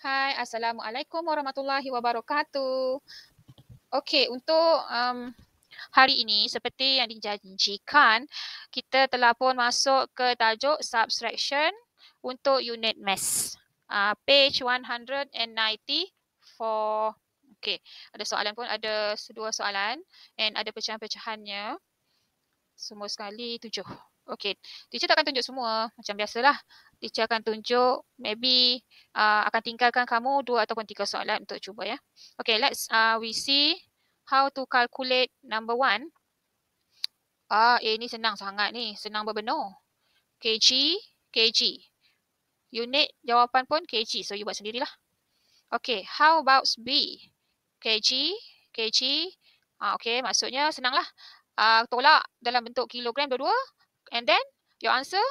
Hai, Assalamualaikum warahmatullahi wabarakatuh. Okey, untuk um, hari ini seperti yang dijanjikan, kita telah pun masuk ke tajuk subtraction untuk unit mass. Uh, page 194. Okey, ada soalan pun ada dua soalan and ada pecahan-pecahannya. Semua sekali tujuh. Okay, teacher tak akan tunjuk semua macam biasalah. Teacher akan tunjuk maybe uh, akan tinggalkan kamu dua ataupun tiga soalan untuk cuba ya. Okay, let's uh, we see how to calculate number one. Ah, uh, eh, ini senang sangat ni, senang berbenuh. Kg, kg. Unit jawapan pun kg, so you buat sendirilah. Okay, how about B? Kg, kg. Ah, uh, okay, maksudnya senanglah. Ah, uh, tolak dalam bentuk kilogram dua-dua and then your answer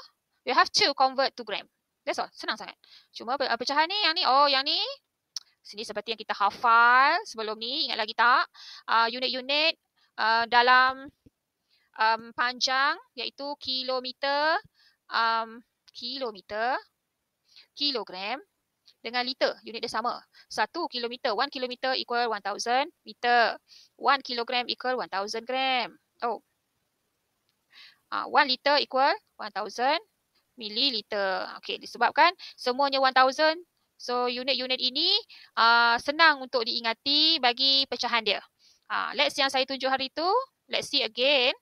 you have to convert to gram. That's all. Senang sangat. Cuma pecahan ni, yang ni, oh yang ni. Sini seperti yang kita hafal sebelum ni. Ingat lagi tak? Ah, unit-unit uh, uh, dalam um, panjang iaitu kilometer, um, kilometer, kilogram dengan liter. Unit dia sama. Satu kilometer. One kilometer equal one thousand meter. One kilogram equal one thousand gram. Oh, uh, ha, 1 liter equal one thousand milliliter. Okay, disebabkan semuanya one thousand, so unit-unit ini uh, senang untuk diingati bagi pecahan dia. Uh, let's yang saya tunjuk hari tu, let's see again.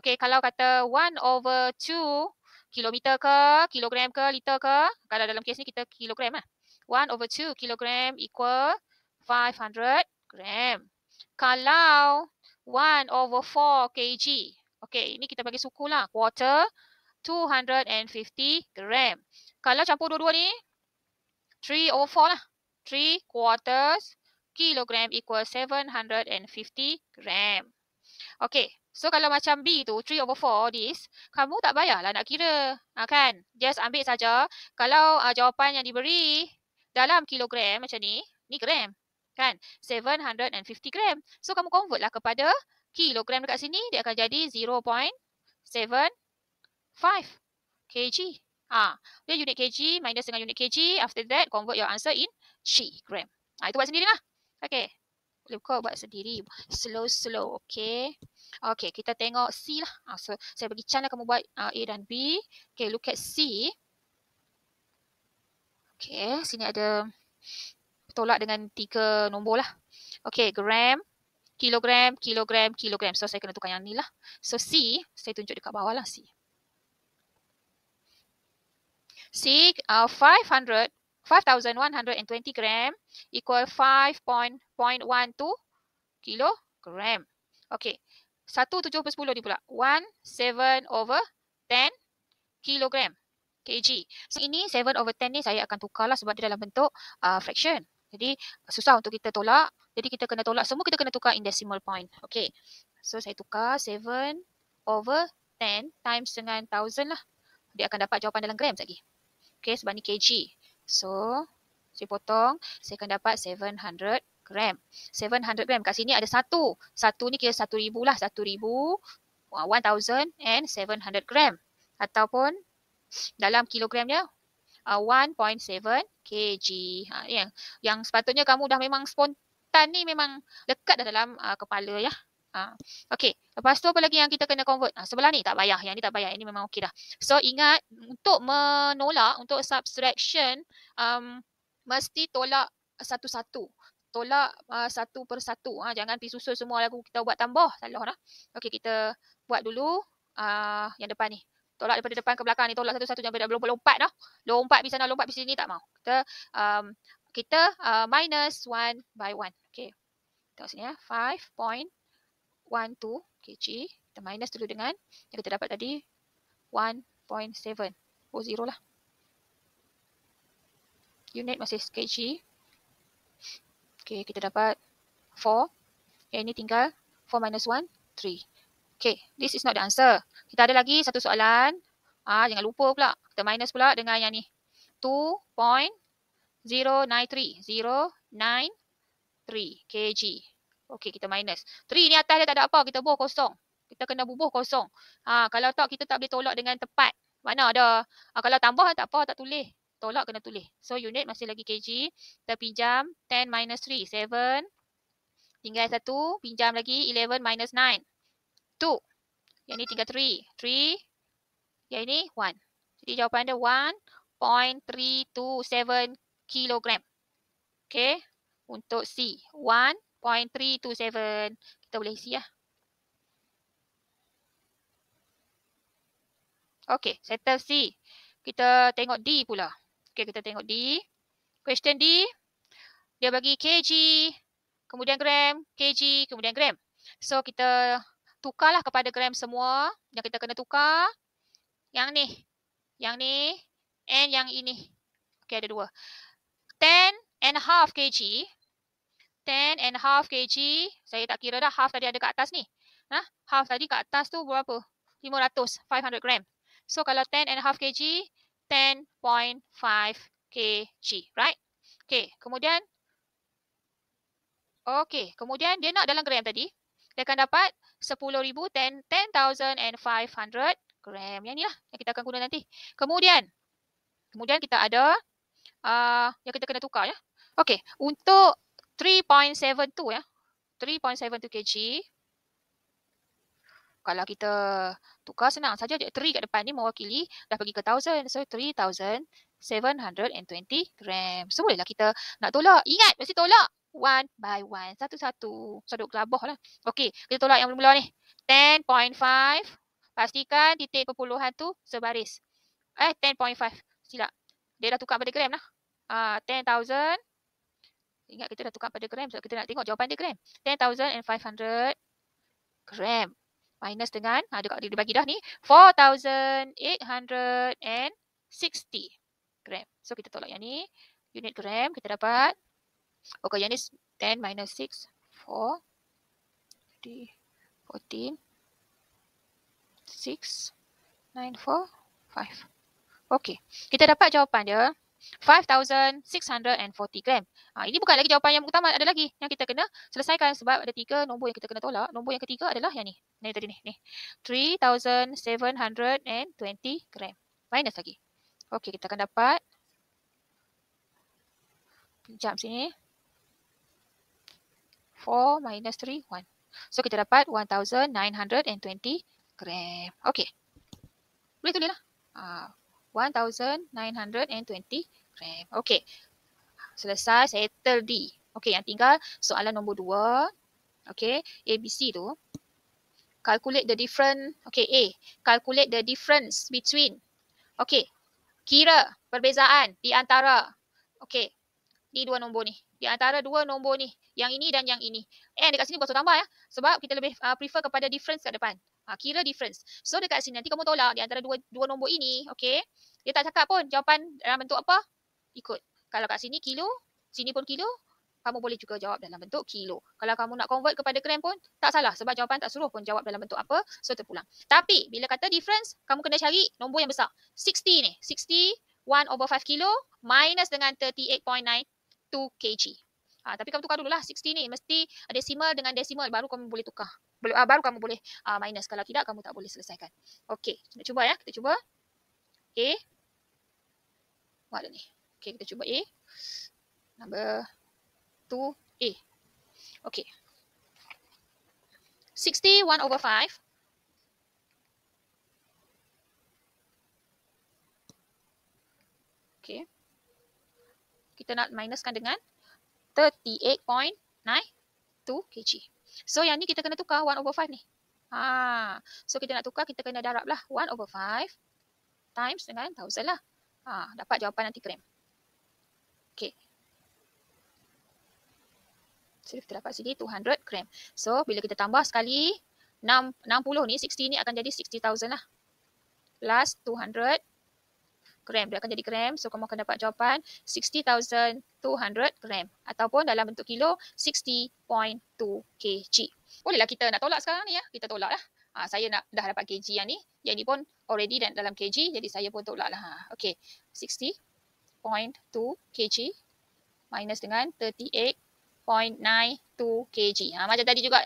Okay, kalau kata one over two kilometer ke kilogram ke liter ke kalau dalam kes ni kita kilogram lah. One over two kilogram equal five hundred gram. Kalau one over four kg Okey, ini kita bagi suku lah. Quarter, 250 gram. Kalau campur dua-dua ni, 3 over 4 lah. 3 quarters kilogram equals 750 gram. Okey, so kalau macam B tu, 3 over 4 this, kamu tak payahlah nak kira. Ha, kan? Just ambil saja. Kalau uh, jawapan yang diberi dalam kilogram macam ni, ni gram. Kan? 750 gram. So, kamu convert lah kepada kilogram dekat sini dia akan jadi 0.75 kg. Ah, dia unit kg minus dengan unit kg after that convert your answer in g gram. Ah ha, itu buat sendirilah. Okey. Boleh kau buat sendiri slow slow okey. Okey, kita tengok C lah. Ha, so saya bagi chance lah kamu buat uh, A dan B. Okey, look at C. Okey, sini ada tolak dengan tiga nombor lah. Okey, gram kilogram, kilogram, kilogram. So saya kena tukar yang ni lah. So C, saya tunjuk dekat bawah lah C. C, uh, 500, 5,120 gram equal 5.12 kilogram. Okay. 1, 7, 10 ni pula. 1, 7 over 10 kilogram. KG. So ini 7 over 10 ni saya akan tukar lah sebab dia dalam bentuk uh, fraction. Jadi susah untuk kita tolak. Jadi kita kena tolak semua kita kena tukar in decimal point. Okay. So saya tukar 7 over 10 times dengan 1000 lah. Dia akan dapat jawapan dalam gram lagi. Okay sebab ni kg. So saya potong saya akan dapat 700 gram. 700 gram kat sini ada satu. Satu ni kira 1000 lah. 1000 1000 uh, and 700 gram. Ataupun dalam kilogramnya uh, 1.7 kg. Ha, yeah. Yang sepatutnya kamu dah memang spontan kesihatan ni memang lekat dah dalam uh, kepala ya. Ha. Ah, okay. Lepas tu apa lagi yang kita kena convert? Ha, sebelah ni tak bayar. Yang ni tak bayar. Ini memang okey dah. So ingat untuk menolak, untuk subtraction, um, mesti tolak satu-satu. Tolak uh, satu per satu. Ha, jangan pergi susul semua lagu kita buat tambah. Salah lah. Okay kita buat dulu uh, yang depan ni. Tolak daripada depan ke belakang ni. Tolak satu-satu. Jangan berlompat-lompat dah. Lompat pergi sana, lompat di sini. Tak mau. Kita um, kita uh, minus 1 by 1. Okey. Tahu sini ya. 5.12 kg. Kita minus dulu dengan yang kita dapat tadi 1.7. Oh, zero lah. Unit masih kg. okay kita dapat 4. Yang eh, ini tinggal 4 minus 1, 3. Okay, this is not the answer. Kita ada lagi satu soalan. Ah, jangan lupa pula. Kita minus pula dengan yang ni. 0.93 kg. Okey, kita minus. 3 ni atas dia tak ada apa. Kita buh kosong. Kita kena bubuh kosong. Ha, kalau tak, kita tak boleh tolak dengan tepat. Mana ada. Ha, kalau tambah, tak apa. Tak tulis. Tolak, kena tulis. So, unit masih lagi kg. Kita pinjam 10 minus 3. 7. Tinggal 1. Pinjam lagi 11 minus 9. 2. Yang ni tinggal 3. 3. Yang ni 1. Jadi, jawapan dia 1.327 kilogram. Okay. Untuk C. 1.327. Kita boleh isi lah. Okay. Settle C. Kita tengok D pula. Okay. Kita tengok D. Question D. Dia bagi kg. Kemudian gram. Kg. Kemudian gram. So kita tukarlah kepada gram semua. Yang kita kena tukar. Yang ni. Yang ni. And yang ini. Okay. Ada dua. Ten and half kg. Ten and half kg. Saya tak kira dah half tadi ada kat atas ni. Ha? Half tadi kat atas tu berapa? 500, 500 gram. So kalau ten and half kg, 10.5 kg, right? Okay, kemudian. Okay, kemudian dia nak dalam gram tadi. Dia akan dapat 10,000, hundred gram. Yang ni lah yang kita akan guna nanti. Kemudian, kemudian kita ada uh, yang kita kena tukar ya. Okey, untuk 3.72 ya. 3.72 kg. Kalau kita tukar senang saja 3 kat depan ni mewakili dah pergi ke 1000 so 3720 gram. So bolehlah kita nak tolak. Ingat mesti tolak one by one satu-satu. Satu kelabah lah. Okey, kita tolak yang mula-mula ni. 10.5 pastikan titik perpuluhan tu sebaris. Eh 10.5 silap. Dia dah tukar pada gram lah. Uh, ah, 10,000. Ingat kita dah tukar pada gram. So kita nak tengok jawapan dia gram. 10,500 gram. Minus dengan. Ha, dia, dia bagi dah ni. 4,860 gram. So kita tolak yang ni. Unit gram kita dapat. Okay yang ni 10 minus 6. 4. 14. 6, 9, 4, 5. Okey, kita dapat jawapan dia 5,640 gram. Ha, ini bukan lagi jawapan yang utama, ada lagi yang kita kena selesaikan sebab ada tiga nombor yang kita kena tolak. Nombor yang ketiga adalah yang ni. Ni tadi ni, ni. 3,720 gram. Minus lagi. Okey, kita akan dapat. Jam sini. 4 minus 3, 1. So, kita dapat 1,920 gram. Okey. Boleh tulis lah. Uh, 1920 gram. Okey. Selesai settle D. Okey, yang tinggal soalan nombor 2. Okey, ABC tu calculate the different okey A, calculate the difference between. Okey. Kira perbezaan di antara okey. Ni dua nombor ni. Di antara dua nombor ni, yang ini dan yang ini. Eh, dekat sini buat tambah ya. Sebab kita lebih uh, prefer kepada difference kat depan. Ha, kira difference. So dekat sini nanti kamu tolak di antara dua dua nombor ini, okey. Dia tak cakap pun jawapan dalam bentuk apa. Ikut. Kalau kat sini kilo, sini pun kilo, kamu boleh juga jawab dalam bentuk kilo. Kalau kamu nak convert kepada gram pun tak salah sebab jawapan tak suruh pun jawab dalam bentuk apa, so terpulang. Tapi bila kata difference, kamu kena cari nombor yang besar. 60 ni, 60 1 over 5 kilo minus dengan 38.92 kg. Ha, tapi kamu tukar dulu lah 60 ni mesti decimal dengan decimal baru kamu boleh tukar. Ah, baru, kamu boleh uh, minus. Kalau tidak kamu tak boleh selesaikan. Okey, kita cuba ya. Kita cuba. A. mana ni. Okey, kita cuba A. Number 2 A. Okey. 61 over 5. Okey. Kita nak minuskan dengan 38.92 kg. So yang ni kita kena tukar 1 over 5 ni. Ha. So kita nak tukar kita kena darablah 1 over 5 times dengan 1000 lah. Ha, dapat jawapan nanti krim. Okay. So, kita dapat sini 200 gram. So, bila kita tambah sekali, 60 ni, 60 ni akan jadi 60,000 lah. Plus 200 gram. Dia akan jadi gram. So, kamu akan dapat jawapan 60,200 gram. Ataupun dalam bentuk kilo, 60.2 kg. Bolehlah kita nak tolak sekarang ni ya. Kita tolak lah. Ha, saya nak, dah dapat KG yang ni. Yang ni pun already dan dalam KG. Jadi saya pun tolak lah. Ha, okay. 60.2 KG minus dengan 38.92 KG. Ha, macam tadi juga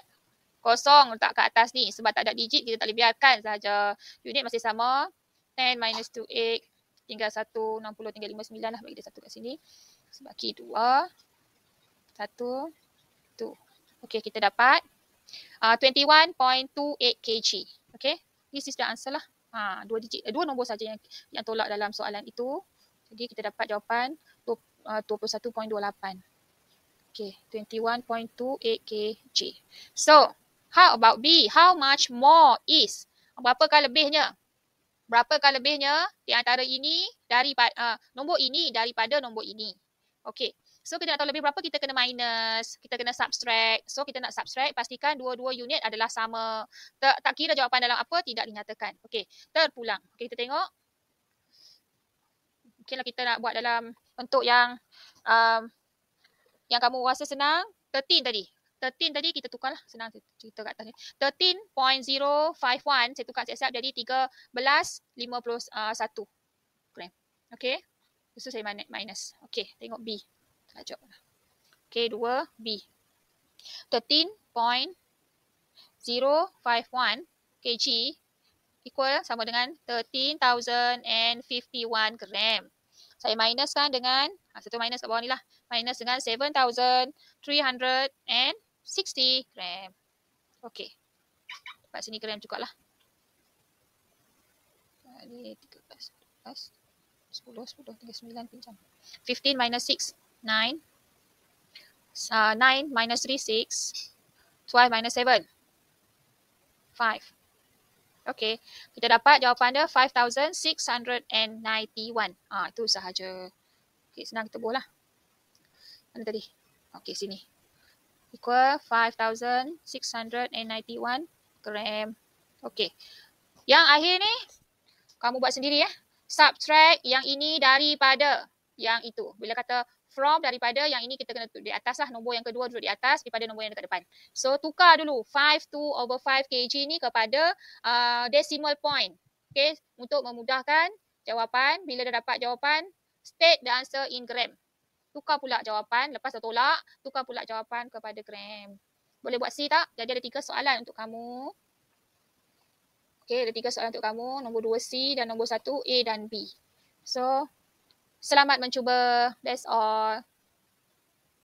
kosong letak kat atas ni. Sebab tak ada digit kita tak boleh biarkan sahaja. Unit masih sama. 10 minus 28 tinggal 1. 60 tinggal 59 lah. Bagi dia satu kat sini. Sebagi 2. 1. 2. Okay kita dapat 0.2 uh, 21.28 kg. Okay, this is the answer lah. Ha, dua digit, eh, dua nombor saja yang yang tolak dalam soalan itu. Jadi kita dapat jawapan ah, uh, 21.28. Okay, 21.28 kg. So, how about B? How much more is? Berapakah lebihnya? Berapakah lebihnya di antara ini dari uh, ah, nombor ini daripada nombor ini? Okay. So kita nak tahu lebih berapa kita kena minus, kita kena subtract. So kita nak subtract pastikan dua-dua unit adalah sama. Tak, tak kira jawapan dalam apa tidak dinyatakan. Okey, terpulang. Okey, kita tengok. Mungkinlah kita nak buat dalam untuk yang um, yang kamu rasa senang, 13 tadi. 13 tadi kita tukarlah senang cerita kat atas ni. 13.051 saya tukar siap-siap jadi 13.51 gram. Okay. Lepas so, tu saya minus. Okay tengok B tak nak lah. jawab. Okay, 2B. 13.051 kg equal sama dengan 13,051 gram. Saya minuskan dengan, ah, satu minus kat bawah ni lah. Minus dengan 7,360 gram. Okay. Lepas sini gram juga lah. Jadi 13, 13, 10, 10, 39, pinjam. 15 minus 6, 9. Uh, 9 minus 3, 6. 12 minus 7. 5. Okay. Kita dapat jawapan dia 5,691. Ah, itu sahaja. Okay, senang kita buah lah. Mana tadi? Okay, sini. Equal 5,691 gram. Okay. Yang akhir ni, kamu buat sendiri ya. Subtract yang ini daripada yang itu. Bila kata from daripada yang ini kita kena di atas lah. Nombor yang kedua duduk di atas daripada nombor yang dekat depan. So tukar dulu 5 to over 5 kg ni kepada uh, decimal point. Okay, untuk memudahkan jawapan. Bila dah dapat jawapan, state the answer in gram. Tukar pula jawapan. Lepas dah tolak, tukar pula jawapan kepada gram. Boleh buat C tak? Jadi ada tiga soalan untuk kamu. Okay, ada tiga soalan untuk kamu. Nombor dua C dan nombor satu A dan B. So, selamat mencuba. That's all.